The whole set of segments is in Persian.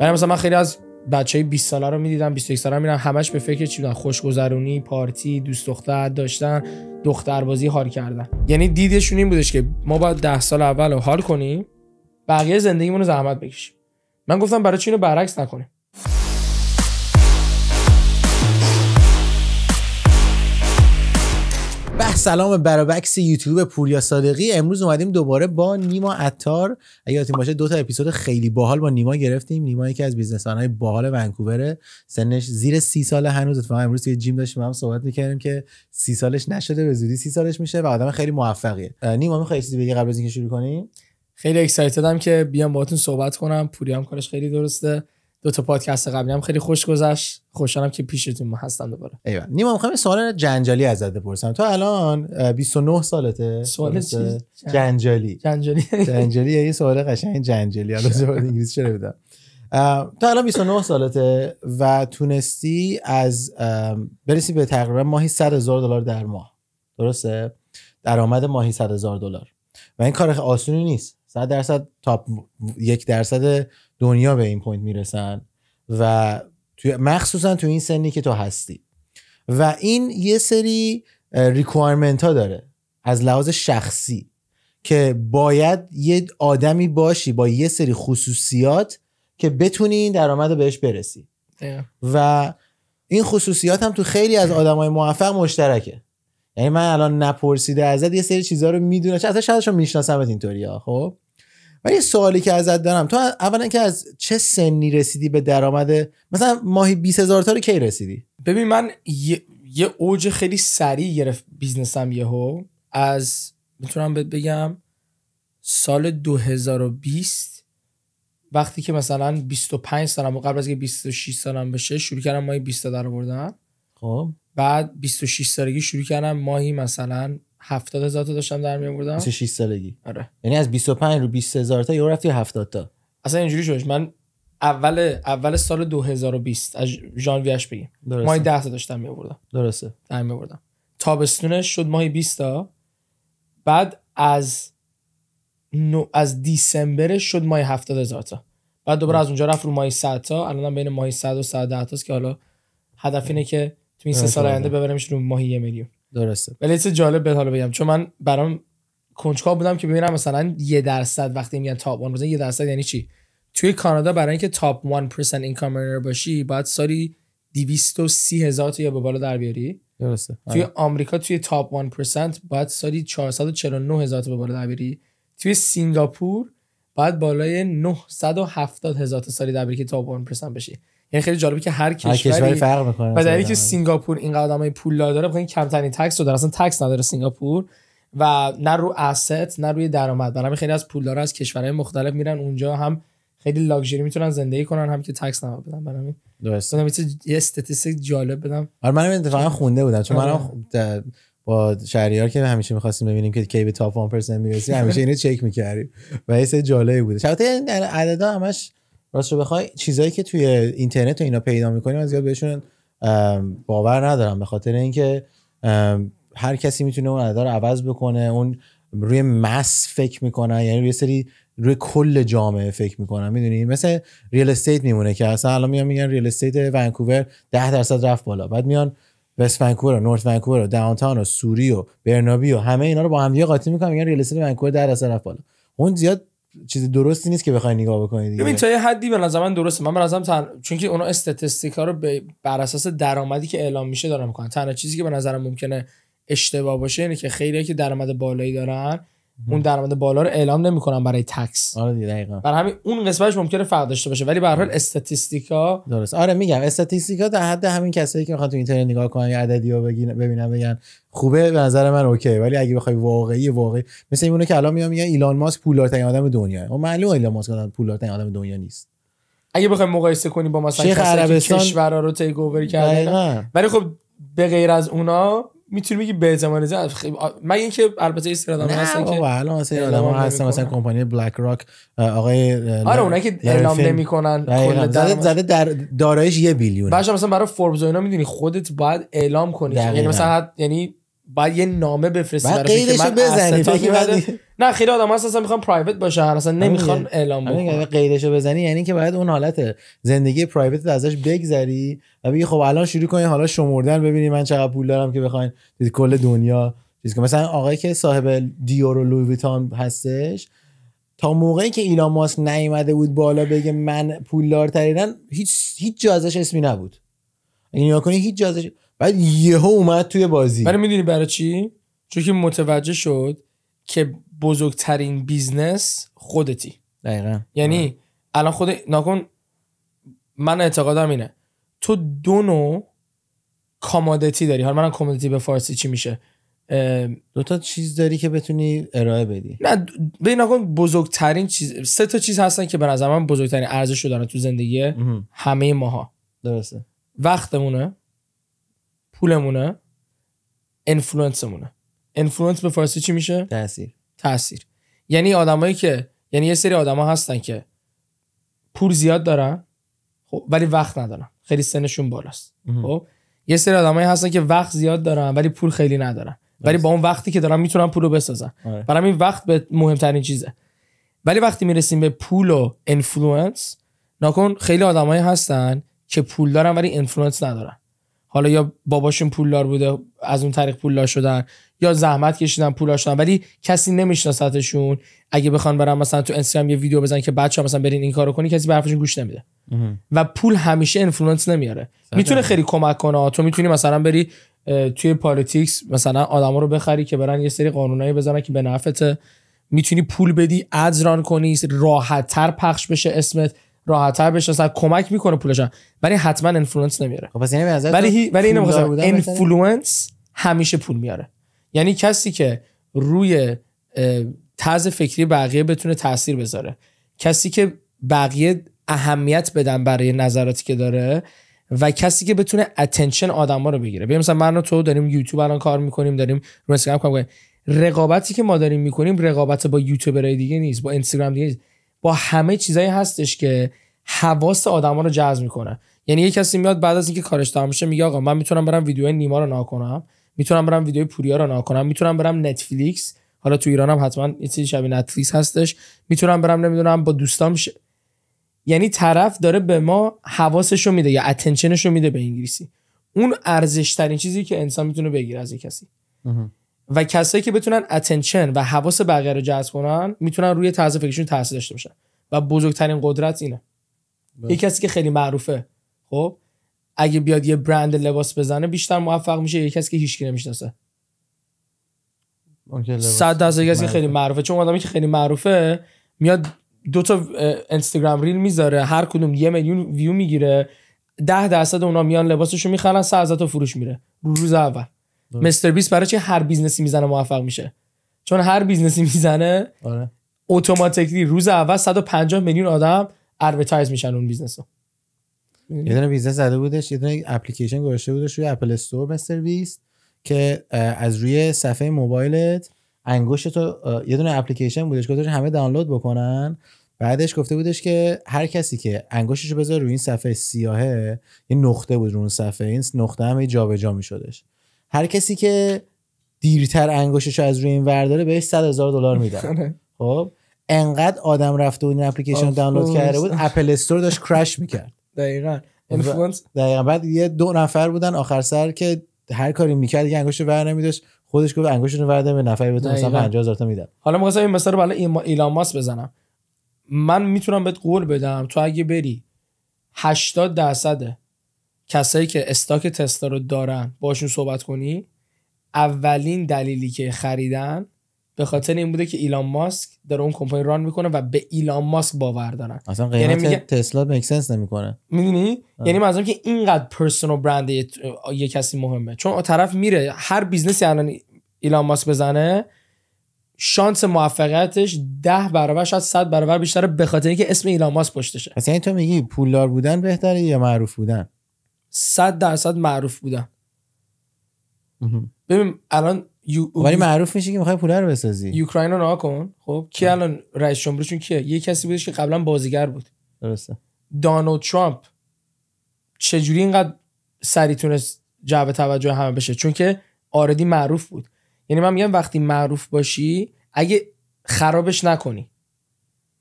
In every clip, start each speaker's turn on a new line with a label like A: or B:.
A: برای مثلا من خیلی از بچه های 20 ساله رو میدیدم 21 ساله میرم همش به فکر چی بودن خوشگذرونی پارتی دوست دختر داشتن دختربازی حال کردن یعنی دیدشون این بودش که ما باید 10 سال اول حال کنیم بقیه زندگیمون رو زحمت بکشیم من گفتم برای چی اینو برعکس نکنیم
B: به سلام برابکس یوتیوب پوریا صادقی امروز اومدیم دوباره با نیما عطار اگه یادتون باشه دو تا اپیزود خیلی باحال با نیما گرفتیم نیما یکی از بیزنسمنهای باحال ونکوور سنش زیر سی سال هنوز اتفاقا امروز یه جیم داشتیم هم صحبت میکردیم که سی سالش نشده به زودی سی سالش میشه و آدم خیلی موفقیه نیما میخوای چیزی بگی قبل از اینکه شروع کنیم خیلی اکسایتدم که بیام باهاتون صحبت کنم پوری هم کارش خیلی درسته
A: دو تا پادکست قبلی هم خیلی خوش گذشت خوشحالم که پیشتون هستم دوباره
B: ایول نیما میخوام سوال جنجالی ازت بپرسم تو الان 29 سالته سوال چی جنجالی جنجالی جنجالی یه سوال قشنگ جنجالی حالا زبان انگلیسی چه بودم تو الان 29 سالته و تونستی از برسی به تقریبا ماهی 100 هزار دلار در ماه درسته درآمد ماهی 100 هزار دلار و این کار آسونی نیست 100 درصد تاپ یک درصد دنیا به این پوینت میرسن و توی مخصوصا تو این سنی که تو هستی و این یه سری ریکوایرمنت ها داره از لحاظ شخصی که باید یه آدمی باشی با یه سری خصوصیات که بتونی این درآمد رو بهش برسی و این خصوصیات هم تو خیلی از آدمای موفق مشترکه یعنی من الان نپرسیده ازت یه سری چیزها رو میدونم اصلا شاید میشناسمت اینطوری ها خب ولی سوالی که ازت دارم تو اولا که از چه سنی رسیدی به درآمد مثلا ماهی 20000 تا رو کی رسیدی ببین من یه,
A: اوج خیلی سریع گرفت بیزنسم یهو از میتونم بهت بگم سال 2020 وقتی که مثلا 25 سالم و قبل از که 26 سالم بشه شروع کردم ماهی 20 تا در خب بعد 26 سالگی شروع کردم ماهی مثلا 70 هزار تا داشتم در میآوردم مثل 6 سالگی آره
B: یعنی از 25 رو 20 هزار تا یهو رفتی 70 تا اصلا اینجوری شدش من
A: اول اول سال 2020 از ژانویهش بگیم ماهی 10 تا داشتم میآوردم درسته در میآوردم تابستونش شد ماهی 20 تا بعد از نو... از دیسمبرش شد ماهی 70 هزار تا بعد دوباره از اونجا رفت رو ماهی 100 تا الان بین ماهی 100 و 110 تا که حالا هدف اینه که تو این سه سال آینده ببرمش رو ماهی 1 میلیون درسته ولی چه جالب به حالا بگم چون من برام کنجکاو بودم که ببینم مثلا یه درصد وقتی میگن تاپ 1 یه درصد یعنی چی توی کانادا برای اینکه تاپ 1% اینکام باشی باید سالی 230 هزار تا یا به بالا در بیاری
B: درسته آره. توی
A: آمریکا توی تاپ 1% باید سالی 449 هزار تا به بالا در بیاری توی سینگاپور باید بالای 970 هزار سالی در بیاری که تاپ 1% بشی یعنی خیلی جالبه که هر کشوری, کشوری فرق میکنه و دلیلی که آره. سینگاپور اینقدر آدمای پولدار داره بخاطر کمترین تکس رو داره اصلا تکس نداره سینگاپور و نه رو asset نه روی درآمد برای خیلی از پولدارا از کشورهای مختلف میرن اونجا هم خیلی لاکچری میتونن زندگی کنن هم که تکس نما بدن برام درست من یه استاتستیک جالب بدم
B: آره منم اتفاقا خونده بودم چون منم آره. با شهریار که همیشه میخواستیم ببینیم که کی به تاپ 1% میرسی همیشه اینو چک میکردیم و یه سری بوده البته عددا همش راستش بخوای چیزایی که توی اینترنت و اینا پیدا میکنیم از یاد بهشون باور ندارم به خاطر اینکه هر کسی میتونه اون عدد عوض بکنه اون روی مس فکر میکنن یعنی روی سری روی کل جامعه فکر میکنن میدونی مثل ریال استیت میمونه که اصلا الان میان میگن ریال استیت ونکوور 10 درصد رفت بالا بعد میان وست ونکوور و نورت ونکوور و داونتاون و سوری و برنابی و همه اینا رو با هم یه قاطی میکنن میگن ریال استیت ونکوور 10 درصد رفت بالا اون زیاد چیز درستی نیست که بخوای نگاه بکنید ببین
A: تا یه حدی به نظر من درسته من به نظرم تن... چون که اونا استاتستیکا رو بر اساس درآمدی که اعلام میشه دارن میکنن تنها چیزی که به نظرم ممکنه اشتباه باشه اینه که خیلی که درآمد بالایی دارن اون درآمد
B: بالا رو اعلام نمیکنن برای تکس آره دقیقاً
A: برای همین اون قسمتش ممکنه فرق داشته باشه ولی به هر حال آره.
B: استاتستیکا درست آره میگم استاتستیکا در حد همین کسایی که میخوان تو اینترنت نگاه کنن عددی رو ببینن بگن خوبه به نظر من اوکی ولی اگه بخوای واقعی واقعی مثل اینونه که الان میام میگن ایلان ماسک پولدارترین آدم دنیا اون خب، معلومه ایلان ماسک پولدارترین آدم دنیا نیست اگه بخوای
A: مقایسه کنی با مثلا شیخ عربستان کشورا رو تیک اوور کردن ولی خب به غیر از اونا میتونی بگی زمان زمان خیلی من اینکه البته آدم هستن که الان مثلا ها هستن مثلا
B: کمپانی بلک راک آقای آره اونایی که اعلام نمیکنن زده زده در دارایش یه بیلیون
A: باشه مثلا برای فوربز و میدونی خودت باید اعلام کنی یعنی مثلا یعنی باید یه نامه بفرستی برای قیدشو بزنی بعد... نه خیلی آدم هست اصلا میخوان پرایوت باشه. اصلا نمیخوان یعنی- اعلام بکنن یعنی
B: قیدشو بزنی یعنی که باید اون حالت زندگی پرایوت ازش بگذری و بگی خب الان شروع کنی حالا شمردن ببینی من چقدر پول دارم که بخواین کل دنیا چیز که مثلا آقایی که صاحب دیور و لوی هستش تا موقعی که ایلان ماسک نیومده بود بالا بگه من پولدارترینم هیچ هیچ جازش اسمی نبود یعنی یا هیچ جاش بعد یهو
A: اومد توی بازی ولی میدونی برای چی چون که متوجه شد که بزرگترین بیزنس خودتی
B: دقیقا یعنی
A: آره. الان خود ناکن من اعتقادم اینه تو دو نوع کامادتی داری حالا من کامادتی به فارسی چی میشه دو تا چیز داری که بتونی ارائه بدی نه ببین نکن بزرگترین چیز سه تا چیز هستن که به نظر من بزرگترین ارزش رو دارن تو زندگی همه ماها درسته وقتمونه پولمونه اینفلوئنسمونه انفلوئنس به فارسی چی میشه تاثیر تاثیر یعنی آدمایی که یعنی یه سری آدما هستن که پول زیاد دارن خب ولی وقت ندارن خیلی سنشون بالاست خب یه سری آدمایی هستن که وقت زیاد دارن ولی پول خیلی ندارن ولی با اون وقتی که دارن میتونن پول رو بسازن آره. برای این وقت به مهمترین چیزه ولی وقتی میرسیم به پول و انفلوئنس ناکن خیلی آدمایی هستن که پول دارن ولی انفلوئنس ندارن حالا یا باباشون پولدار بوده از اون طریق پولدار شدن یا زحمت کشیدن پولدار شدن ولی کسی نمیشناستشون اگه بخوان برن مثلا تو اینستاگرام یه ویدیو بزنن که بچه‌ها مثلا برین این کارو کنی کسی به حرفشون گوش نمیده و پول همیشه اینفلوئنس نمیاره میتونه خیلی کمک کنه تو میتونی مثلا بری توی پالیتیکس مثلا آدما رو بخری که برن یه سری قانونایی بزنن که به نفعته میتونی پول بدی ادز ران کنی راحت تر پخش بشه اسمت بشه، صاحب کمک میکنه پولش. ولی حتما اینفلوئنس نمیاره خب پس یعنی ولی ولی اینو اینفلوئنس همیشه پول میاره یعنی کسی که روی طرز فکری بقیه بتونه تاثیر بذاره کسی که بقیه اهمیت بدن برای نظراتی که داره و کسی که بتونه اتنشن آدم‌ها رو بگیره ببین مثلا من و تو داریم یوتیوب الان کار می‌کنیم، داریم رو اینستاگرام کار رقابتی که ما داریم میکنیم رقابت با یوتیوبرای دیگه نیست با اینستاگرام دیگه نیست با همه چیزایی هستش که حواس آدما رو جذب میکنه یعنی یه کسی میاد بعد از اینکه کارش تمام میشه میگه آقا من میتونم برم ویدیو نیما رو ناکنم میتونم برم ویدیو پوریا رو ناکنم میتونم برم نتفلیکس حالا تو ایرانم حتما یه چیزی شبیه نتفلیکس هستش میتونم برم نمیدونم با دوستام ش... یعنی طرف داره به ما حواسش رو میده یا اتنشنش رو میده به انگلیسی اون ارزش ترین چیزی که انسان میتونه بگیره از کسی و کسایی که بتونن اتنشن و حواس بقیه رو جذب کنن میتونن روی طرز فکرشون تاثیر داشته باشن و بزرگترین قدرت اینه بله. یه کسی که خیلی معروفه خب اگه بیاد یه برند لباس بزنه بیشتر موفق میشه یه کسی که هیچکی نمیشناسه
B: صد درصد کسی خیلی
A: معروفه چون آدمی که خیلی معروفه میاد دو تا اینستاگرام ریل میذاره هر کدوم یه میلیون ویو میگیره ده درصد اونا میان لباسشو میخرن سه تا فروش میره روز اول مستر بیس برای چه هر بیزنسی میزنه موفق میشه چون هر بیزنسی میزنه آره. اتوماتیکلی روز اول 150 میلیون آدم ادورتایز میشن اون بیزنس
B: رو یه دونه بیزنس زده بودش یه دونه اپلیکیشن گذاشته بودش روی اپل استور مستر بیست که از روی صفحه موبایلت انگشت تو یه دونه اپلیکیشن بودش که همه دانلود بکنن بعدش گفته بودش که هر کسی که رو بذاره روی این صفحه سیاهه یه نقطه بود روی اون صفحه این نقطه همه جابجا میشدش هر کسی که دیرتر انگوشش از روی این ورداره بهش 100 هزار دلار میدن آره. خب انقدر آدم رفته و این اپلیکیشن دانلود کرده بود اپل استور داشت کرش میکرد دقیقا دقیقا بعد یه دو نفر بودن آخر سر که هر کاری میکرد یه انگشت ور نمیداشت خودش گفت رو ورده به نفری بهتون مثلا هزار تا میدم
A: حالا مقصد این مثال برای ایلان ماس بزنم من میتونم بهت قول بدم تو اگه بری 80 درصد کسایی که استاک تستا رو دارن باشون صحبت کنی اولین دلیلی که خریدن به خاطر این بوده که ایلان ماسک داره اون کمپانی ران میکنه و به ایلان ماسک باور دارن اصلا یعنی قیمت یعنی میگه...
B: تسلا مکسنس نمیکنه میدونی یعنی
A: منظورم که اینقدر پرسونال برند یه... کسی مهمه چون طرف میره هر بیزنسی الان ایلان ماسک بزنه شانس موفقیتش ده برابر شاید صد برابر بیشتره به خاطر اینکه اسم ایلان ماسک پشتشه
B: پس یعنی تو میگی پولدار بودن بهتره یا معروف بودن
A: صد درصد معروف بودم ببین الان یو... ولی معروف میشه که میخوای پول رو بسازی اوکراین رو نها کن خب کی الان رئیس جمهورشون کیه یه کسی بودش که قبلا بازیگر بود درسته دانالد ترامپ چجوری اینقدر سری تونست جعب توجه همه بشه چون که آردی معروف بود یعنی من میگم وقتی معروف باشی اگه خرابش نکنی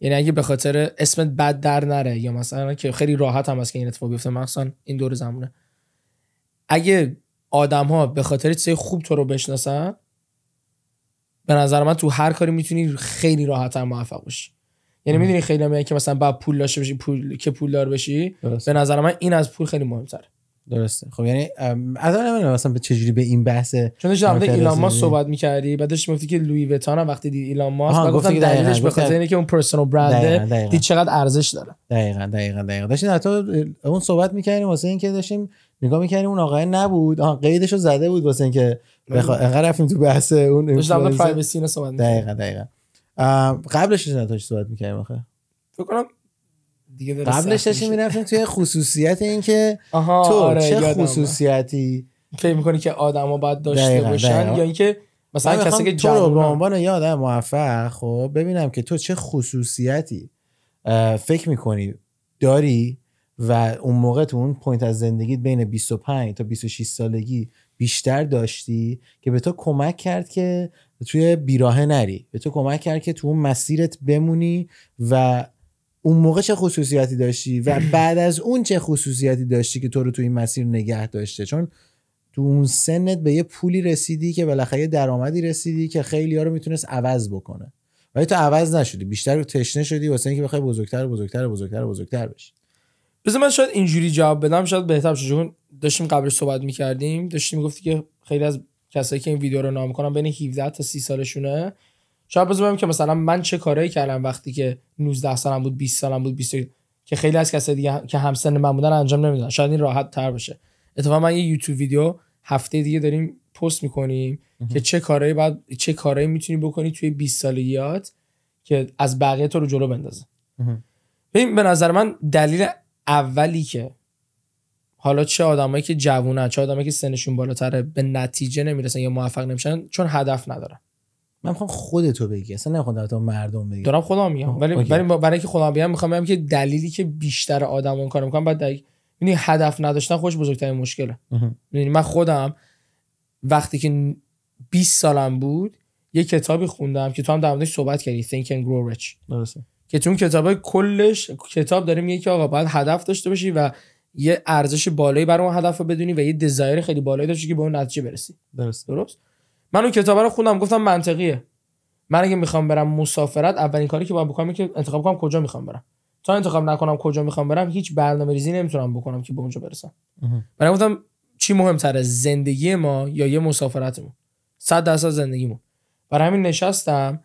A: یعنی اگه به خاطر اسمت بد در نره یا مثلا که خیلی راحت هم هست که این اتفاق بیفته مثلا این دور زمونه اگه آدم ها به خاطر چیزای خوب تو رو بشناسن به نظر من تو هر کاری میتونی خیلی راحت یعنی هم موفق بشی یعنی میدونی خیلی میگن که مثلا بعد پول داشته باشی پول که پولدار بشی به نظر من این از پول خیلی مهمتره
B: درسته خب یعنی از اون نمیدونم مثلا به چجوری به این بحث چون در ایلان ماسک صحبت
A: می‌کردی بعدش میگفتی که لوی ویتان هم وقتی دید ایلان ماسک گفتن که دلیلش به خاطر
B: که اون پرسونال برند دید چقدر ارزش داره دقیقاً دقیقاً دقیقاً داشتیم حتی اون صحبت می‌کردیم واسه اینکه داشتیم نگاه می‌کردیم اون آقای نبود آها قیدش رو زده بود واسه اینکه بخواد انقدر رفتیم تو بحث اون داشتم پرایوسی صحبت دقیقاً دقیقاً قبلش چه صحبت می‌کردیم آخه فکر کنم دیگه قبلش داشتیم میرفتیم توی خصوصیت این که تو آره، چه خصوصیتی فکر میکنی که آدم آدما
A: باید داشته باشن یا اینکه مثلا کسی که تو رو به
B: عنوان یه آدم موفق خب ببینم که تو چه خصوصیتی فکر میکنی داری و اون موقع تو اون پوینت از زندگیت بین 25 تا 26 سالگی بیشتر داشتی که به تو کمک کرد که توی بیراهه نری به تو کمک کرد که تو اون مسیرت بمونی و اون موقع چه خصوصیتی داشتی و بعد از اون چه خصوصیتی داشتی که تو رو تو این مسیر نگه داشته چون تو اون سنت به یه پولی رسیدی که بالاخره درآمدی رسیدی که خیلی ها رو میتونست عوض بکنه ولی تو عوض نشدی بیشتر تشنه شدی واسه اینکه بخوای بزرگتر بزرگتر بزرگتر بزرگتر بشی بذار
A: من شاید اینجوری جواب بدم شاید بهتر شد چون داشتیم قبلش صحبت میکردیم داشتیم میگفتی که خیلی از کسایی که این ویدیو رو نام بین 17 تا 30 سالشونه شاید بگم که مثلا من چه کارایی کردم وقتی که 19 سالم بود 20 سالم بود 20 که خیلی از کسایی دیگه که همسن من بودن انجام نمیدن شاید این راحت تر باشه اتفاقا من یه یوتیوب ویدیو هفته دیگه داریم پست میکنیم که چه کارهایی بعد چه کارایی میتونی بکنی توی 20 سالگیات که از بقیه تو رو جلو بندازه ببین به نظر من دلیل اولی که حالا چه آدمایی که جوونن چه آدمایی که سنشون بالاتره به نتیجه نمیرسن یا موفق نمیشن چون هدف ندارن
B: من میخوام خودتو بگی اصلا نمیخوام در تو مردم بگی دارم خدا
A: میگم ولی برای برای اینکه خودم بگم میخوام بگم که دلیلی که بیشتر آدم اون کارو میکنن بعد یعنی هدف نداشتن خوش بزرگترین مشکله یعنی من خودم وقتی که 20 سالم بود یه کتابی خوندم که تو هم در موردش صحبت کردی Think and Grow Rich درسته که تو اون کتاب کلش کتاب داریم میگه که آقا باید هدف داشته باشی و یه ارزش بالایی برای اون هدف رو بدونی و یه دزایر خیلی بالایی داشته که به اون نتیجه برسی درست درست من اون کتاب رو خوندم گفتم منطقیه من اگه میخوام برم مسافرت اولین کاری که باید بکنم که انتخاب کنم کجا میخوام برم تا انتخاب نکنم کجا میخوام برم هیچ برنامه ریزی نمیتونم بکنم که به اونجا برسم من گفتم چی مهمتره زندگی ما یا یه مسافرتمون صد درصد زندگیمون برای همین نشستم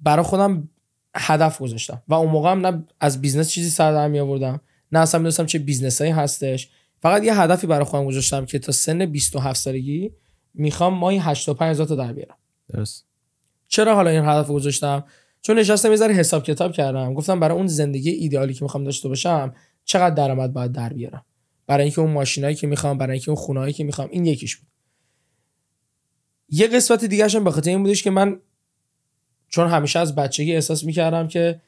A: برای خودم هدف گذاشتم و اون موقع هم نه از بیزنس چیزی سر در آوردم نه اصلا میدونستم چه بیزنسایی هستش فقط یه هدفی برای خودم گذاشتم که تا سن 27 سالگی میخوام ماهی 85 هزار تا در بیارم درست چرا حالا این هدف گذاشتم چون نشستم یه حساب کتاب کردم گفتم برای اون زندگی ایدئالی که میخوام داشته باشم چقدر درآمد باید در بیارم برای اینکه اون ماشینایی که میخوام برای اینکه اون خونهایی که میخوام این یکیش بود یه قسمت دیگه هم به خاطر این بودش که من چون همیشه از بچگی احساس میکردم که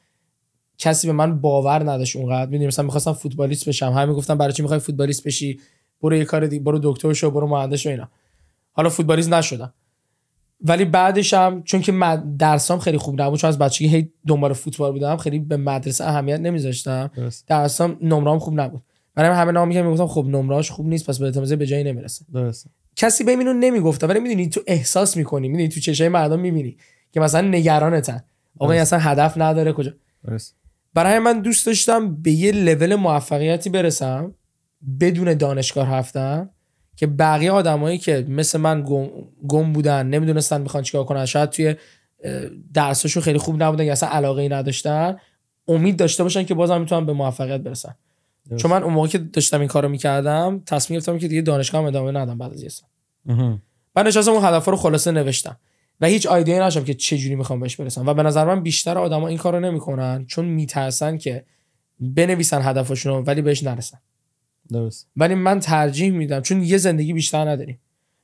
A: کسی به من باور نداشت اونقدر میدونی مثلا میخواستم فوتبالیست بشم همه گفتم برای چی میخوای فوتبالیست بشی برو یه کار دیگه برو دکتر شو برو مهندس شو اینا حالا فوتبالیست نشدم ولی بعدش هم چون که درسام خیلی خوب نبود چون از بچگی هی دنبال فوتبال بودم خیلی به مدرسه اهمیت نمیذاشتم درسام نمرام خوب نبود من همه نام میگم میگفتم خب نمراش خوب نیست پس به اعتماد به جایی نمیرسه درسته کسی به اینو نمیگفت ولی میدونی تو احساس میکنی میدونی تو چشای مردم میبینی که مثلا نگرانتن آقا اصلا هدف نداره کجا برای من دوست داشتم به یه لول موفقیتی برسم بدون دانشگاه رفتن که بقیه آدمایی که مثل من گم, بودن نمیدونستن میخوان چیکار کنن شاید توی درسشون خیلی خوب نبودن یا اصلا علاقه ای نداشتن امید داشته باشن که بازم میتونن به موفقیت برسن چون من اون موقع که داشتم این کارو میکردم تصمیم گرفتم که دیگه دانشگاه هم ادامه ندم بعد از یه سال من نشستم اون هدف رو خلاصه نوشتم و هیچ ایده ای نداشتم که چه جوری میخوام بهش برسم و به نظر من بیشتر آدما این کارو نمیکنن چون میترسن که بنویسن هدفشون ولی بهش نرسن درست ولی من ترجیح میدم چون یه زندگی بیشتر نداریم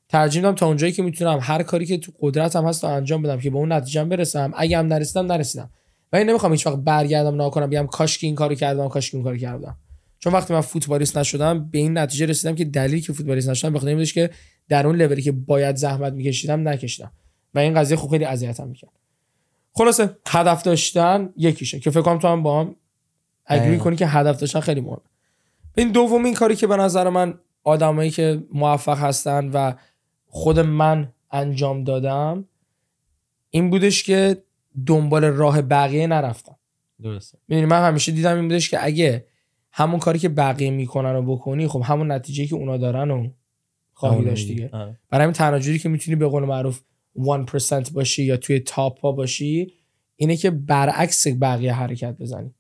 A: ترجیح میدم تا اونجایی که میتونم هر کاری که تو قدرتم هست رو انجام بدم که به اون نتیجه برسم اگه هم نرسیدم نرسیدم ولی نمیخوام هیچ وقت برگردم نا کنم بگم کاش که این کارو کردم کاش که اون کارو کردم چون وقتی من فوتبالیست نشدم به این نتیجه رسیدم که دلیلی که فوتبالیست نشدم بخاطر این که در اون لولی که باید زحمت میکشیدم نکشیدم و این قضیه خب خیلی اذیتم میکرد خلاصه هدف داشتن یکیشه که فکر کنم تو هم با هم اگری کنی که هدف داشتن خیلی مهمه این دومین کاری که به نظر من آدمایی که موفق هستن و خود من انجام دادم این بودش که دنبال راه بقیه نرفتم درسته میدونی من همیشه دیدم این بودش که اگه همون کاری که بقیه میکنن و بکنی خب همون نتیجه که اونا دارن و خواهی آره، داشت دیگه آره. برای همین تنها که میتونی به قول معروف 1% باشی یا توی تاپ ها باشی اینه که برعکس بقیه حرکت بزنی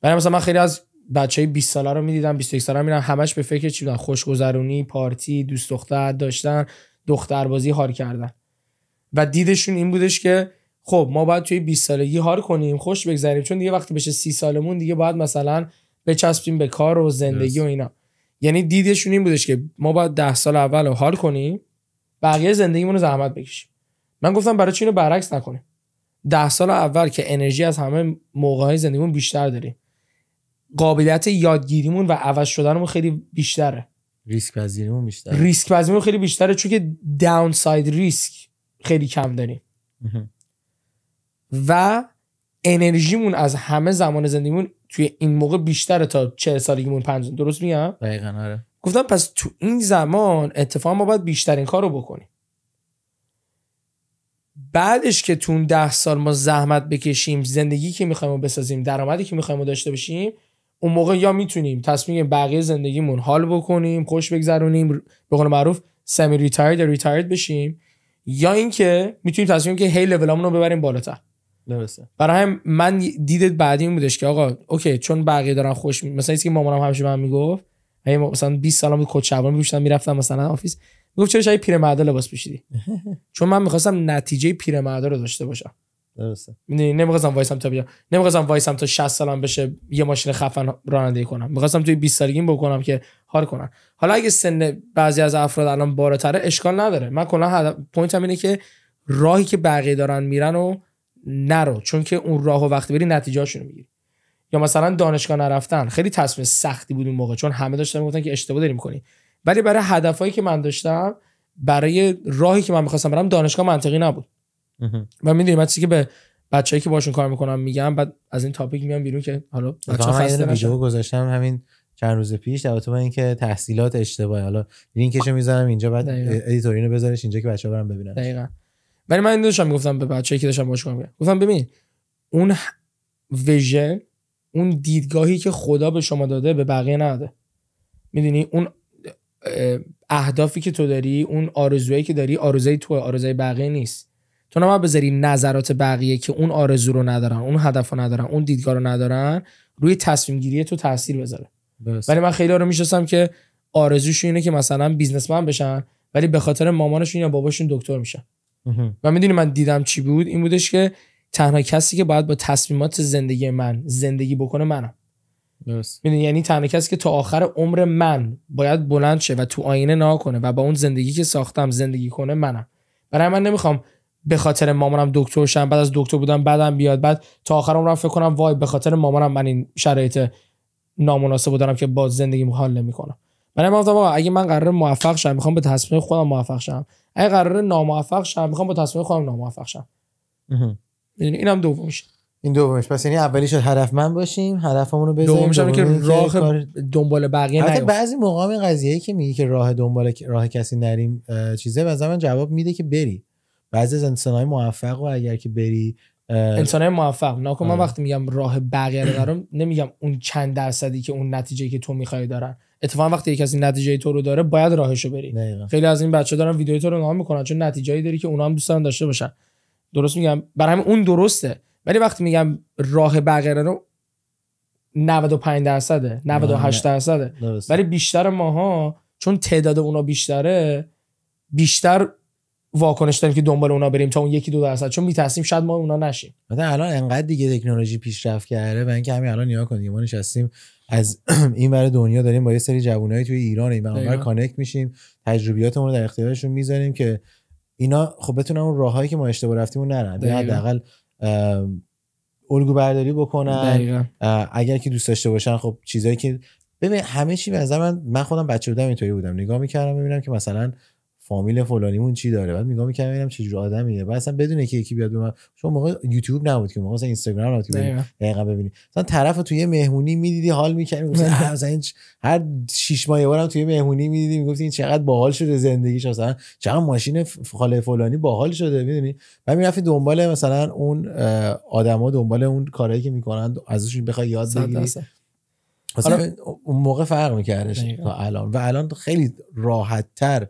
A: برای مثلا من خیلی از بچه 20 ساله رو میدیدم 21 ساله میرم همش به فکر چی بودن خوشگذرونی پارتی دوست دختر داشتن دختربازی هار کردن و دیدشون این بودش که خب ما باید توی 20 سالگی هار کنیم خوش بگذریم چون دیگه وقتی بشه 30 سالمون دیگه باید مثلا بچسبیم به کار و زندگی و اینا یعنی دیدشون این بودش که ما باید 10 سال اول هار کنیم بقیه زندگیمون زحمت بکشیم من گفتم برای چی اینو برعکس نکنیم 10 سال اول که انرژی از همه موقعهای زندگیمون بیشتر داریم قابلیت یادگیریمون و عوض شدنمون خیلی بیشتره
B: ریسک پذیریمون بیشتره
A: ریسک پذیریمون خیلی بیشتره چون که داون ساید ریسک خیلی کم داریم و انرژیمون از همه زمان زندگیمون توی این موقع بیشتره تا چه سالگیمون پنج درست میگم
B: دقیقاً آره
A: گفتم پس تو این زمان اتفاقا ما باید بیشترین کار رو بکنیم بعدش که تو اون ده سال ما زحمت بکشیم زندگی که میخوایم بسازیم درآمدی که میخوایم داشته باشیم اون موقع یا میتونیم تصمیم بقیه زندگیمون حال بکنیم خوش بگذرونیم به قول معروف سمی ریتاید ریتاید بشیم یا اینکه میتونیم تصمیم که هی لولامون رو ببریم بالاتر درسته برای هم من دیدت بعدی این بودش که آقا اوکی چون بقیه دارن خوش می... مثلا اینکه مامانم همیشه من میگفت هی مثلا 20 سالم بود کت شلوار میگوشتم میرفتم مثلا آفیس میگفت چرا شای پیرمرد لباس پوشیدی چون من میخواستم نتیجه پیرمرد رو داشته باشم درسته میدونی نمیخواستم وایسم تا بیا نمیخواستم وایسم تا 60 سالم بشه یه ماشین خفن رانندگی کنم میخواستم توی 20 سالگیم بکنم که حال کنم حالا اگه سن بعضی از افراد الان بالاتره اشکال نداره من کلا هدف پوینتم اینه که راهی که بقیه دارن میرن و نرو چون که اون راهو وقتی بری نتیجه‌اشون رو میگیری یا مثلا دانشگاه نرفتن خیلی تصمیم سختی بود اون موقع چون همه داشتن میگفتن که اشتباه داری میکنی ولی برای هدفایی که من داشتم برای راهی که من میخواستم برم دانشگاه منطقی نبود و میدونی من چیزی که به بچه‌ای که باشون کار میکنم میگم بعد از این تاپیک میام بیرون که حالا بچه‌ها خسته ویدیو
B: گذاشتم همین چند روز پیش در با اینکه تحصیلات اشتباهی حالا لینکشو میذارم اینجا بعد ادیتورینو بذارش اینجا که بچه‌ها برام ببینن
A: دقیقاً ولی من داشتم گفتم به بچه‌ای که داشتم باشون کار گفتم ببین اون ویژن اون دیدگاهی که خدا به شما داده به بقیه نده میدونی اون اهدافی که تو داری اون آرزویی که داری آرزوی تو آرزوی بقیه نیست تو نما بذاری نظرات بقیه که اون آرزو رو ندارن اون هدف رو ندارن اون دیدگاه رو ندارن روی تصمیم گیری تو تاثیر بذاره ولی من خیلی رو میشستم که آرزوشون اینه که مثلا بیزنسمن بشن ولی به خاطر مامانشون یا باباشون دکتر میشن و میدونی من دیدم چی بود این بودش که تنها کسی که باید با تصمیمات زندگی من زندگی بکنه منم میدونی یعنی تنها کسی که تا آخر عمر من باید بلند شه و تو آینه نا کنه و با اون زندگی که ساختم زندگی کنه منم برای من نمیخوام به خاطر مامانم دکتر شم بعد از دکتر بودم بعدم بیاد بعد تا آخر عمرم فکر کنم وای به خاطر مامانم من این شرایط نامناسب دارم که با زندگی حال نمیکنم من گفتم اگه من قرار موفق شم میخوام به تصمیم خودم موفق شم اگه قرار ناموفق شم میخوام با تصمیم خودم ناموفق شم
B: میدونی اینم دومش این دومش پس یعنی اولی شد من باشیم هدفمون رو بزنیم دومیش که راه دنبال بقیه نریم بعضی موقع این قضیه که میگی که راه دنبال راه کسی نریم چیزه بعضی من جواب میده که بری بعضی از های موفق و اگر که بری های
A: موفق ناکن من آره. وقتی میگم راه بقیه رو دارم نمیگم اون چند درصدی که اون نتیجه که تو میخوای دارن اتفاقا وقتی از این نتیجه تو رو داره باید راهشو بری خیلی از این بچه دارن ویدیو تو رو نگاه میکنن چون نتیجه داری که اونا هم دوست دارن داشته باشن درست میگم برای همین اون درسته ولی وقتی میگم راه بقیه رو 95 درصده 98 درصده ولی بیشتر ماها چون تعداد اونا بیشتره بیشتر واکنش داریم که دنبال اونا بریم تا اون یکی دو درصد چون میترسیم شاید ما اونا نشیم
B: مثلا الان انقدر دیگه تکنولوژی پیشرفت کرده و اینکه همین الان نیا کنیم ما نشستیم از این ور دنیا داریم با یه سری جوانایی توی ایران این برابر کانکت میشیم تجربیاتمون رو در اختیارشون میذاریم که اینا خب بتونن اون راههایی که ما اشتباه رفتیم رو نرن حداقل الگو برداری بکنن اگر که دوست داشته باشن خب چیزایی که ببین همه چی به من من خودم بچه بودم اینطوری بودم نگاه میکردم ببینم که مثلا فامیل فلانیمون چی داره بعد میگم میگم ببینم چه جور آدمیه بعد اصلا بدونه که یکی بیاد به من چون موقع یوتیوب نبود که موقع اصلا اینستاگرام نبود که دقیقا ببینی مثلا طرف توی یه مهمونی میدیدی حال میکردی مثلا مثلا هر شش ماه یه بارم توی مهمونی میدیدی میگفتی این چقدر باحال شده زندگیش مثلا چقدر ماشین خاله فلانی باحال شده میدونی بعد میرفتی دنبال مثلا اون آدما دنبال اون کارهایی که میکنن ازشون بخوای یاد بگیری حالا اون موقع فرق میکردش تا الان و الان خیلی راحت تر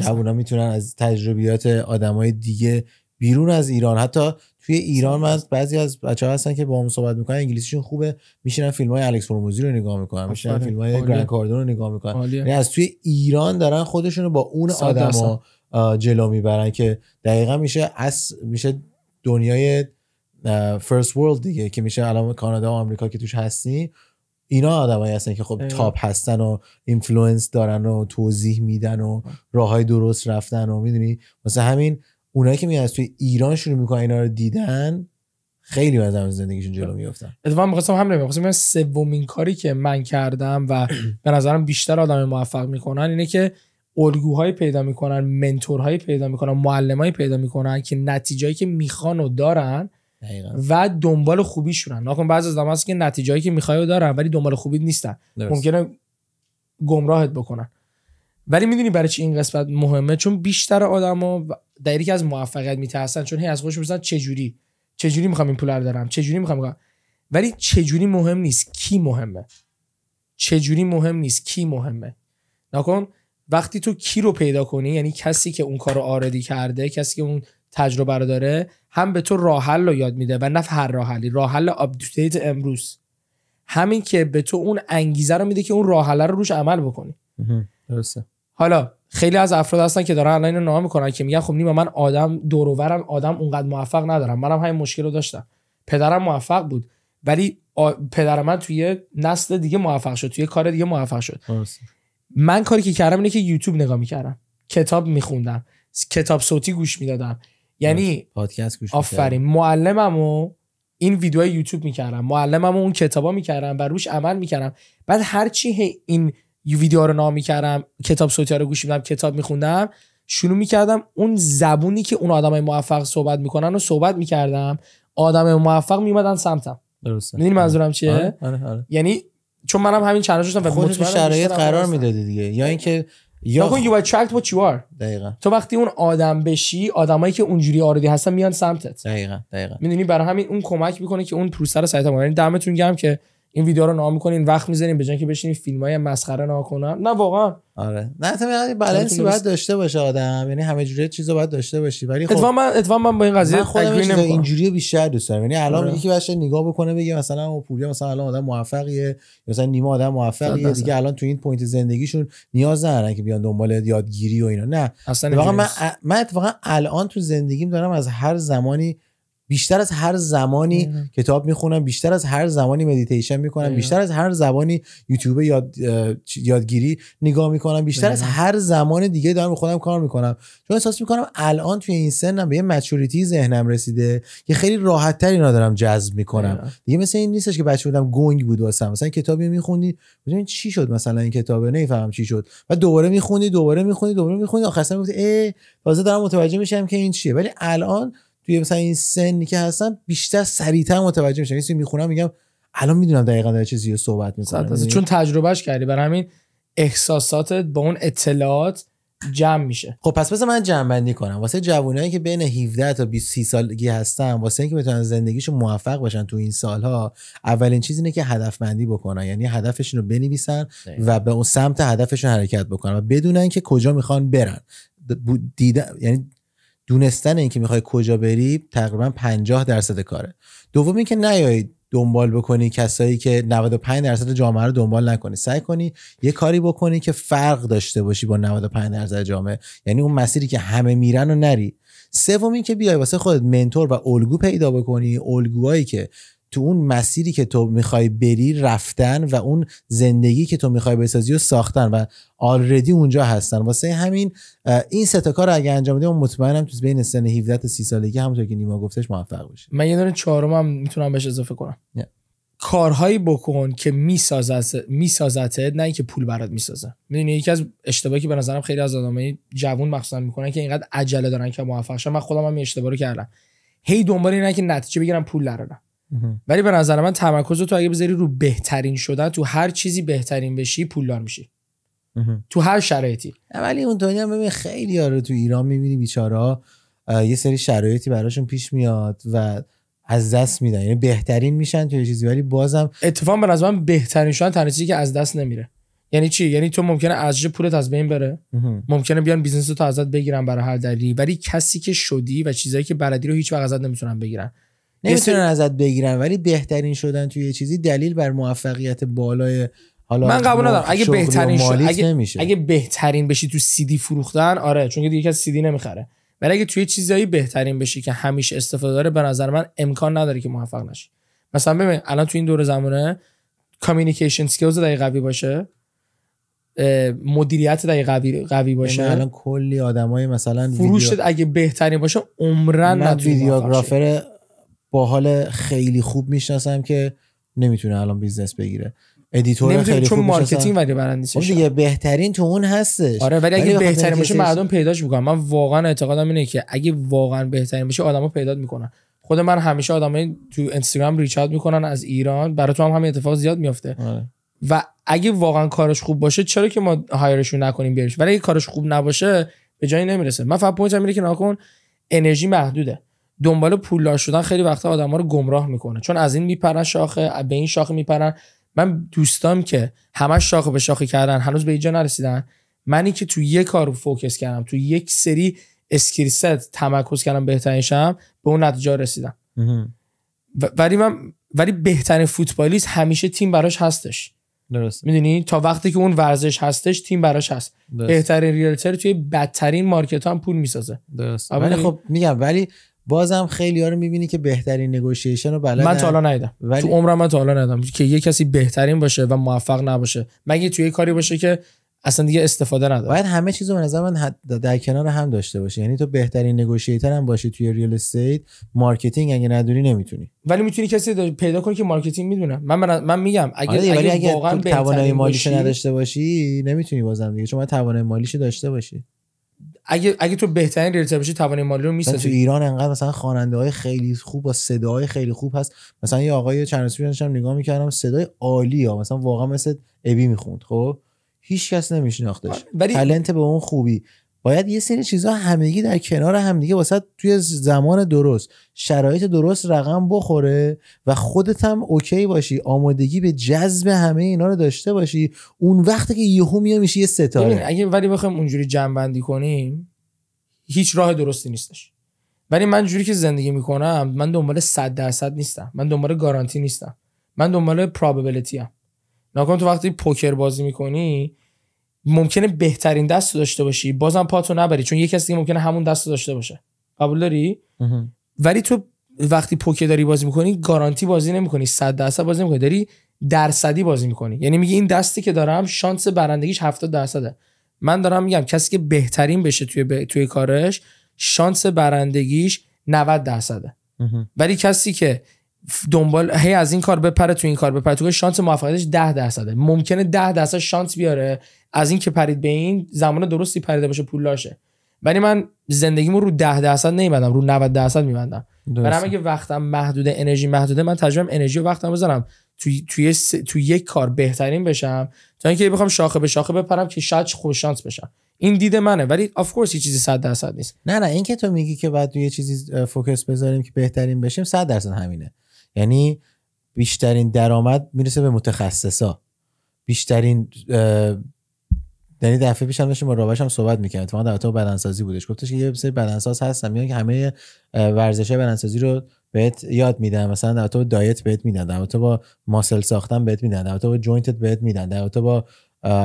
B: جوان میتونن از تجربیات های دیگه بیرون از ایران حتی توی ایران من بعضی از بچه ها هستن که با هم صحبت میکنن انگلیسیشون خوبه میشینن فیلم های الکس فرموزی رو نگاه میکنن میشینن فیلم های گرند کاردون رو نگاه میکنن یعنی از توی ایران دارن خودشون رو با اون آدما جلو میبرن که دقیقا میشه از میشه دنیای فرست ورلد دیگه که میشه الان کانادا و آمریکا که توش هستی اینا آدمایی هستن که خب تاپ هستن و اینفلوئنس دارن و توضیح میدن و راه های درست رفتن و میدونی مثلا همین اونایی که میاد توی ایران شروع میکنن اینا رو دیدن خیلی از هم زندگیشون جلو میفتن
A: اتفاقا میخواستم هم نمیخواستم سومین کاری که من کردم و به نظرم بیشتر آدم موفق میکنن اینه که الگوهایی پیدا میکنن منتورهایی پیدا میکنن معلمایی پیدا میکنن که نتیجهایی که میخوان و دارن و دنبال خوبی شونن ناکن بعضی از هست که نتیجهایی که میخوای دارن ولی دنبال خوبی نیستن درست. ممکنه گمراهت بکنن ولی میدونی برای چی این قسمت مهمه چون بیشتر آدما در که از موفقیت میترسن چون هی از خودش جوری؟ چه چجوری میخوام این پول رو دارم جوری میخوام ولی چجوری مهم نیست کی مهمه چه چجوری مهم نیست کی مهمه نکن وقتی تو کی رو پیدا کنی یعنی کسی که اون کارو آردی کرده کسی که اون تجربه رو داره هم به تو راه حل رو یاد میده و نه هر راه حلی راه حل امروز همین که به تو اون انگیزه رو میده که اون راه حل رو روش عمل بکنی درسته حالا خیلی از افراد هستن که دارن الان اینو نام میکنن که میگن خب نیمه من آدم دورورم آدم اونقدر موفق ندارم منم همین مشکل رو داشتم پدرم موفق بود ولی پدر من توی نسل دیگه موفق شد توی کار دیگه موفق شد من کاری که کردم اینه که یوتیوب نگاه میکردم کتاب میخوندم کتاب صوتی گوش میدادم یعنی, یعنی پادکست گوش آفرین و این ویدیو یوتیوب میکردم معلممو اون کتابا میکردم و روش عمل میکردم بعد هرچی این ویدیو رو نام میکردم کتاب صوتی رو گوش میدم کتاب میخوندم شروع میکردم اون زبونی که اون آدمای موفق صحبت میکنن و صحبت میکردم آدم موفق میمدن سمتم
B: درسته میدونی منظورم چیه آره، آره، آره.
A: یعنی چون منم همین چالش داشتم و خودت شرایط قرار
B: میدادی دیگه یا اینکه یا نکن یو
A: attract what you are دقیقاً تو وقتی اون آدم بشی آدمایی که اونجوری آردی هستن میان سمتت
B: دقیقاً دقیقاً
A: میدونی برای همین اون کمک میکنه که اون پروسه رو سایت یعنی دمتون گرم که این ویدیو رو نام میکنین وقت میذارین به جای اینکه بشینین فیلمای مسخره نگاه
B: نه واقعا آره نه تا بالانسی یعنی باید داشته باشه آدم یعنی همه جوری چیزا باید داشته باشی ولی خب من من با این قضیه خودم اینجوری بیشتر دوست دارم یعنی الان آره. یکی میگه نگاه بکنه بگه مثلا او پوریا مثلا الان آدم موفقیه مثلا نیما آدم موفقیه دیگه الان تو این پوینت زندگیشون نیاز ندارن که بیان دنبال یادگیری و اینا نه اصلا من من اتفاقا الان تو زندگیم دارم از هر زمانی بیشتر از هر زمانی کتاب کتاب میخونم بیشتر از هر زمانی مدیتیشن میکنم مم. بیشتر از هر زمانی یوتیوب یاد، یادگیری نگاه میکنم بیشتر از هر زمان دیگه دارم به خودم کار میکنم چون احساس میکنم الان توی این سنم به یه مچوریتی ذهنم رسیده که خیلی راحت تر اینا دارم جذب میکنم دیگه مثل این نیستش که بچه بودم گنگ بود واسم مثلا کتابی میخونی ببین چی شد مثلا این کتابه نمیفهمم چی شد و دوباره میخونی دوباره میخونی دوباره میخونی آخرش میگفتی ای تازه دارم متوجه میشم که این چیه ولی الان توی مثلا این سنی که هستم بیشتر سریعتر متوجه میشم چیزی میخونم میگم الان میدونم دقیقا در چه رو صحبت میکنم خب، یعنی چون تجربهش کردی برای همین احساساتت با اون اطلاعات جمع میشه خب پس پس من جمع بندی کنم واسه جوانایی که بین 17 تا 23 سالگی هستن واسه اینکه بتونن زندگیشون موفق باشن تو این سالها اولین چیز اینه که هدف بندی بکنن یعنی هدفشون رو بنویسن و به اون سمت هدفشون حرکت بکنن و بدونن که کجا میخوان برن دیدن یعنی دونستن اینکه میخوای کجا بری تقریبا 50 درصد کاره دومی اینکه نیایی دنبال بکنی کسایی که 95 درصد جامعه رو دنبال نکنی سعی کنی یه کاری بکنی که فرق داشته باشی با 95 درصد جامعه یعنی اون مسیری که همه میرن و نری سوم که بیای واسه خودت منتور و الگو پیدا بکنی الگوهایی که تو اون مسیری که تو میخوای بری رفتن و اون زندگی که تو میخوای بسازی و ساختن و آلردی اونجا هستن واسه همین این سه تا کار اگه انجام بدیم مطمئنم تو بین سن 17 تا 30 سالگی همونطور که نیما گفتش موفق بشی
A: من یه دونه هم میتونم بهش اضافه کنم yeah. کارهایی بکن که میسازت میسازت نه اینکه پول برات میسازه میدونی یکی از اشتباهی که به نظرم خیلی از آدمای جوون مخصوصا میکنن که اینقدر عجله دارن که موفق شن من خودم هم اشتباه کردم هی دنبال اینه که نتیجه بگیرم پول درارم ولی به نظر من تمرکز تو اگه بذاری رو بهترین شدن تو هر چیزی بهترین بشی پولدار میشی تو هر شرایطی
B: ولی اون دنیا ببین خیلی رو آره تو ایران میبینی بیچاره یه سری شرایطی براشون پیش میاد و از دست میدن یعنی بهترین میشن تو چیزی ولی بازم اتفاق به نظر من بهترین شدن تنها چیزی که از دست نمیره یعنی چی
A: یعنی تو ممکنه از پولت از بین بره ممکنه بیان بیزنس تو ازت بگیرن برای هر دلیلی ولی کسی
B: که شدی و چیزایی که بلدی رو هیچ وقت ازت نمیتونن بگیرن نمیتونن ازت بگیرن ولی بهترین شدن توی یه چیزی دلیل بر موفقیت بالای حالا من قبول ندارم اگه بهترین شد اگه, اگه
A: بهترین بشی تو دی فروختن آره چون دیگه کسی دی نمیخره ولی اگه توی چیزایی بهترین بشی که همیشه استفاده داره به نظر من امکان نداره که موفق نشی مثلا ببین الان تو این دور زمانه کامیکیشن سکیلز دقیق قوی باشه
B: مدیریت دقیق قوی, یعنی باشه الان کلی آدمای مثلا فروشت اگه بهترین باشه عمرن ویدیوگرافر با حال خیلی خوب میشناسم که نمیتونه الان بیزنس بگیره ادیتور خیلی چون مارکتینگ ولی اون خب دیگه بهترین تو اون هستش آره ولی اگه بهترین باشه مردم
A: پیداش میکنن من واقعا اعتقادم اینه که اگه واقعا بهترین باشه آدما پیدا میکنن خود من همیشه آدمای تو اینستاگرام ریچ اوت میکنن از ایران برای تو هم همین اتفاق زیاد میفته آره. و اگه واقعا کارش خوب باشه چرا که ما هایرشون نکنیم بیاریمش. ولی اگه کارش خوب نباشه به جایی نمیرسه من فقط پوینتم اینه که ناخون انرژی محدوده دنبال پولدار شدن خیلی وقتا ها رو گمراه میکنه چون از این میپرن شاخه به این شاخه میپرن من دوستام که همش شاخه به شاخه کردن هنوز به اینجا نرسیدن منی که تو یه کار فوکس کردم تو یک سری اسکریست تمرکز کردم بهترین شم به اون نتیجه رسیدم ولی من ولی بهترین فوتبالیست همیشه تیم براش هستش درست میدونی تا وقتی که اون ورزش هستش تیم براش هست درست. بهترین ریلتر توی بدترین مارکت هم پول میسازه درست ولی یعنی خب
B: میگم ولی بازم خیلی ها رو میبینی که بهترین نگوشیشن رو من تا حالا ندیدم
A: ولی... تو عمرم من تا حالا ندیدم که یه کسی بهترین باشه و موفق نباشه مگه توی کاری باشه که
B: اصلا دیگه استفاده نداره باید همه چیزو به نظر من در کنار هم داشته باشه یعنی تو بهترین نگوشیتر هم باشی توی ریال استیت مارکتینگ اگه ندونی نمیتونی
A: ولی میتونی کسی پیدا کنی که مارکتینگ میدونه من من, من میگم اگه آره اگه, توانایی مالیش نداشته
B: باشی نمیتونی بازم دیگه چون توانایی مالیش داشته باشی
A: اگه اگه تو بهترین ریل بشی توان مالی رو میسازی تو ایران
B: انقدر مثلا خواننده های خیلی خوب با صداهای خیلی خوب هست مثلا یه آقای چند روز نگاه میکردم صدای عالی ها مثلا واقعا مثل ابی میخوند خب هیچ کس نمیشناختش ولی... تلنت به اون خوبی باید یه سری چیزها همگی در کنار دیگه واسه توی زمان درست شرایط درست رقم بخوره و خودت هم اوکی باشی آمادگی به جذب همه اینا رو داشته باشی اون وقتی که یهو میای میشه یه ستاره
A: اگه ولی بخوایم اونجوری جنبندی کنیم هیچ راه درستی نیستش ولی من جوری که زندگی میکنم من دنبال 100 درصد نیستم من دنبال گارانتی نیستم من دنبال پراببلیتی ام تو وقتی پوکر بازی میکنی ممکنه بهترین دست داشته باشی بازم پاتو نبری چون یه کسی دیگه ممکنه همون دست داشته باشه قبول داری ولی تو وقتی پوکه داری بازی میکنی گارانتی بازی نمیکنی صد درصد بازی نمیکنی داری درصدی بازی میکنی یعنی میگی این دستی که دارم شانس برندگیش 70 درصده من دارم میگم کسی که بهترین بشه توی توی کارش شانس برندگیش 90 درصده ولی کسی که دنبال هی از این کار بپره تو این کار بپره تو شانس موفقیتش 10 درصده ممکنه 10 درصد شانس بیاره از اینکه پرید به این زمان درستی پریده باشه پول لاشه ولی من زندگیمو رو 10 درصد نمیبندم رو 90 درصد میبندم برام که وقتم محدود انرژی محدوده من ترجمه انرژی و وقتم بذارم توی توی س... توی یک کار بهترین بشم تا اینکه بخوام شاخه به شاخه بپرم که شاید خوش شانس بشم این دید منه ولی آف کورس یه چیزی 100 درصد نیست
B: نه نه اینکه تو میگی که بعد یه چیزی فوکس بذاریم که بهترین بشیم 100 درصد همینه یعنی بیشترین درآمد میرسه به متخصصا بیشترین یعنی دفعه پیشم داشتم با رابش هم صحبت میکردم اتفاقا در تو بدنسازی بودش گفتش که یه سری بدنساز هستن میگن که همه بدن بدنسازی رو بهت یاد میدن مثلا در تو دایت بهت میدن در با ماسل ساختن بهت میدن در با جوینتت بهت میدن در با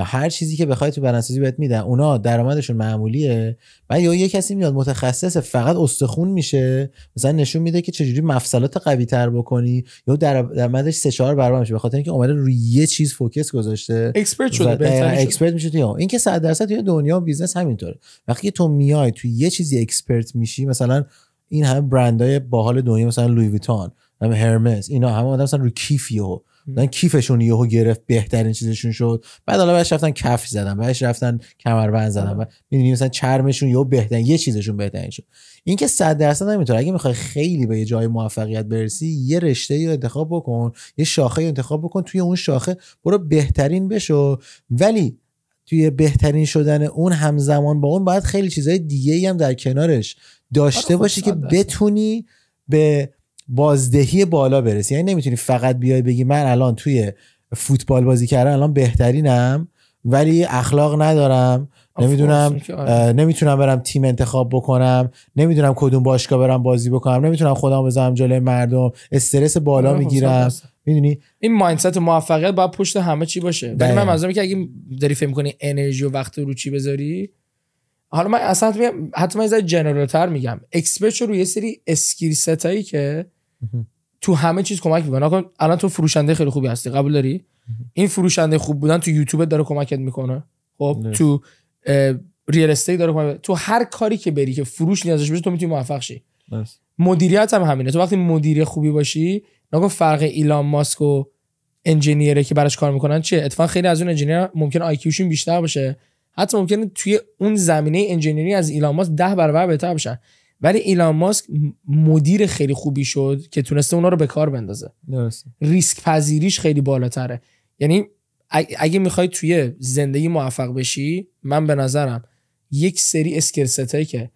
B: هر چیزی که بخوای تو بدنسازی بهت میدن اونا درآمدشون معمولیه و یا یه کسی میاد متخصص فقط استخون میشه مثلا نشون میده که چجوری مفصلات قوی تر بکنی یا درآمدش سه چهار برابر میشه به خاطر اینکه اومده روی یه چیز فوکس گذاشته اکسپرت شده اکسپرت میشه تو این که 100 درصد توی دنیا بیزنس همینطوره وقتی تو میای تو یه چیزی اکسپرت میشی مثلا این همه برندای باحال دنیا مثلا لوی ویتون هم هرمس اینا همه مثلا رو کیفیو کیفشون یهو گرفت بهترین چیزشون شد بعد حالا بعدش رفتن کف زدن بعدش رفتن بند زدن آره. و میدونی مثلا چرمشون یهو بهترین یه چیزشون بهترین شد این که 100 درصد نمیتونه اگه میخوای خیلی به یه جای موفقیت برسی یه رشته ای انتخاب بکن یه شاخه انتخاب بکن توی اون شاخه برو بهترین بشو ولی توی بهترین شدن اون همزمان با اون باید خیلی چیزهای دیگه هم در کنارش آره، داشته خب، باشی که بتونی به بازدهی بالا برسی یعنی نمیتونی فقط بیای بگی من الان توی فوتبال بازی کردن الان بهترینم ولی اخلاق ندارم نمیدونم آره. نمیتونم برم تیم انتخاب بکنم نمیدونم کدوم باشگاه برم بازی بکنم نمیتونم خودم بزنم جلوی مردم استرس بالا آره، میگیرم خب، خب، خب. میدونی
A: این مایندست موفقیت باید پشت همه چی باشه ولی من منظورم که اگه داری فکر کنی انرژی و وقت رو چی بذاری حالا من اصلا حتما یه ذره جنرالتر میگم اکسپرت رو یه سری اسکیل ستایی که تو همه چیز کمک میکنه نکن الان تو فروشنده خیلی خوبی هستی قبول داری این فروشنده خوب بودن تو یوتیوب داره کمکت میکنه خب تو ریال استیت داره کمک تو هر کاری که بری که فروش نیازش بشه تو میتونی موفق شی مدیریت هم همینه تو وقتی مدیر خوبی باشی نگو فرق ایلان ماسک و انجینیره که براش کار میکنن چیه اتفاقا خیلی از اون انجینیر ممکن آی بیشتر باشه حتی ممکنه توی اون زمینه انجینیری از ایلان ماسک 10 برابر بهتر باشه ولی ایلان ماسک مدیر خیلی خوبی شد که تونسته اونا رو به کار بندازه ریسک پذیریش خیلی بالاتره یعنی اگه میخوای توی زندگی موفق بشی من به نظرم یک سری اسکرستهایی که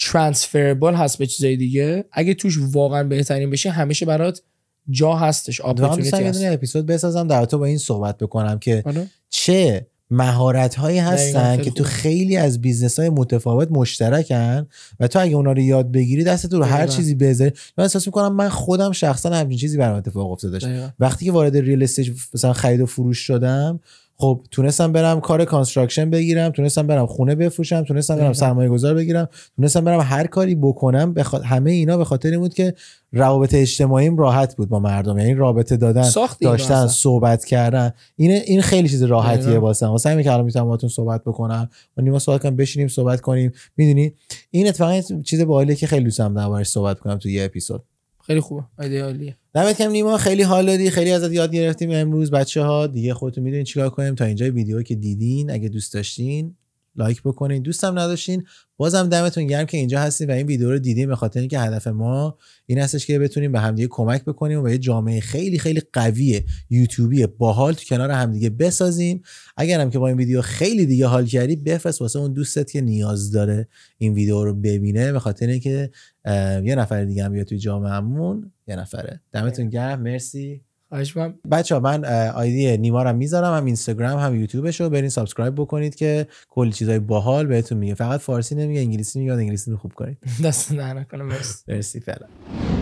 A: ترانسفربل هست به چیزای دیگه اگه توش واقعا بهترین بشی همیشه برات جا هستش اپورتونیتی هست
B: اپیزود بسازم در تو با این صحبت بکنم که آره. چه مهارت هایی هستن که تو خیلی از بیزنس های متفاوت مشترکن و تو اگه اونا رو یاد بگیری دست تو رو هر چیزی بذاری من احساس میکنم من خودم شخصا همچین چیزی برام اتفاق افتاده وقتی که وارد ریل استیج مثلا خرید و فروش شدم خب تونستم برم کار کانستراکشن بگیرم تونستم برم خونه بفروشم تونستم برم سرمایه گذار بگیرم تونستم برم هر کاری بکنم بخ... همه اینا به خاطر این بود که روابط اجتماعیم راحت بود با مردم یعنی رابطه دادن داشتن صحبت کردن این این خیلی چیز راحتیه واسه واسه همین که الان میتونم باهاتون صحبت بکنم و نیما صحبت کنم بشینیم صحبت کنیم میدونی این اتفاقا چیز باحالیه که خیلی دوستم دربارش صحبت کنم تو یه اپیزود
A: خیلی خوبه ایده عالیه
B: دمت کم نیما خیلی حال دادی خیلی ازت یاد گرفتیم امروز بچه ها دیگه خودتون میدونین چیکار کنیم تا اینجا ویدیو که دیدین اگه دوست داشتین لایک بکنین دوستم نداشتین بازم دمتون گرم که اینجا هستین و این ویدیو رو دیدین به خاطر اینکه هدف ما این هستش که بتونیم به همدیگه کمک بکنیم و به یه جامعه خیلی خیلی قوی یوتیوبی باحال تو کنار همدیگه بسازیم اگر هم که با این ویدیو خیلی دیگه حال کردی بفرست واسه اون دوستت که نیاز داره این ویدیو رو ببینه به خاطر اینکه یه نفر دیگه هم بیاد توی جامعهمون یه نفره دمتون گرم مرسی بچه من آیدی نیمارم میذارم هم اینستاگرام هم یوتیوبش رو برین سابسکرایب بکنید که کلی چیزای باحال بهتون میگه فقط فارسی نمیگه انگلیسی میگه انگلیسی رو خوب کنید
A: دست نه مرسی
B: مرسی فعلا